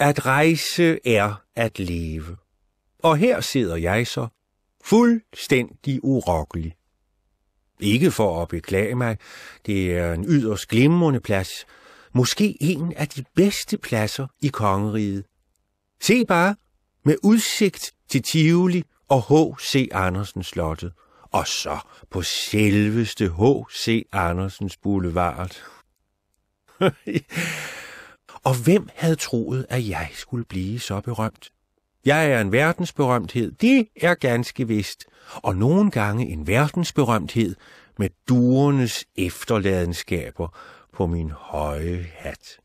At rejse er at leve. Og her sidder jeg så, fuldstændig urokkelig. Ikke for at beklage mig, det er en yderst glimrende plads. Måske en af de bedste pladser i kongeriget. Se bare, med udsigt til Tivoli og H.C. Andersen slottet. Og så på selveste H.C. Andersens boulevard. Og hvem havde troet, at jeg skulle blive så berømt? Jeg er en verdensberømthed, det er ganske vist, og nogle gange en verdensberømthed med duernes efterladenskaber på min høje hat.